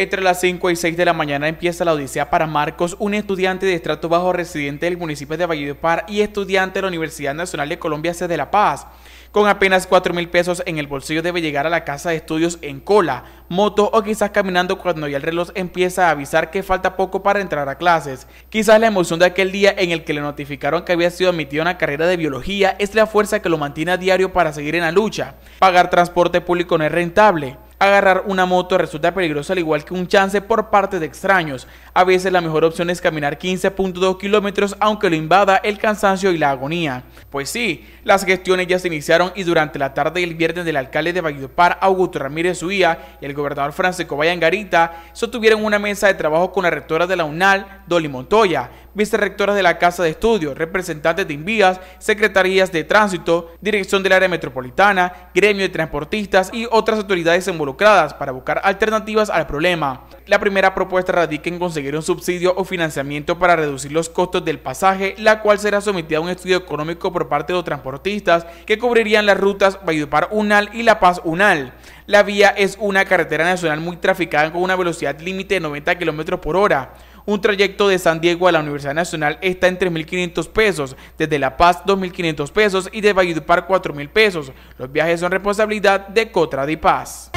Entre las 5 y 6 de la mañana empieza la odisea para Marcos, un estudiante de estrato bajo residente del municipio de Valledupar y estudiante de la Universidad Nacional de Colombia sede de La Paz. Con apenas 4 mil pesos en el bolsillo debe llegar a la casa de estudios en cola, moto o quizás caminando cuando ya el reloj empieza a avisar que falta poco para entrar a clases. Quizás la emoción de aquel día en el que le notificaron que había sido admitido una carrera de biología es la fuerza que lo mantiene a diario para seguir en la lucha. Pagar transporte público no es rentable. Agarrar una moto resulta peligroso al igual que un chance por parte de extraños. A veces la mejor opción es caminar 15.2 kilómetros aunque lo invada el cansancio y la agonía. Pues sí, las gestiones ya se iniciaron y durante la tarde del viernes del alcalde de Valledupar, Augusto Ramírez Uía, y el gobernador Francisco Vallangarita, sostuvieron una mesa de trabajo con la rectora de la UNAL, Dolly Montoya, vicerrectora de la Casa de Estudios, representantes de Invías, secretarías de Tránsito, Dirección del Área Metropolitana, Gremio de Transportistas y otras autoridades involucradas para buscar alternativas al problema. La primera propuesta radica en conseguir un subsidio o financiamiento para reducir los costos del pasaje, la cual será sometida a un estudio económico por parte de los transportistas que cubrirían las rutas Valledupar-Unal y La Paz-Unal. La vía es una carretera nacional muy traficada con una velocidad límite de 90 km por hora. Un trayecto de San Diego a la Universidad Nacional está en 3.500 pesos, desde La Paz 2.500 pesos y de Valledupar 4.000 pesos. Los viajes son responsabilidad de Cotra de Paz.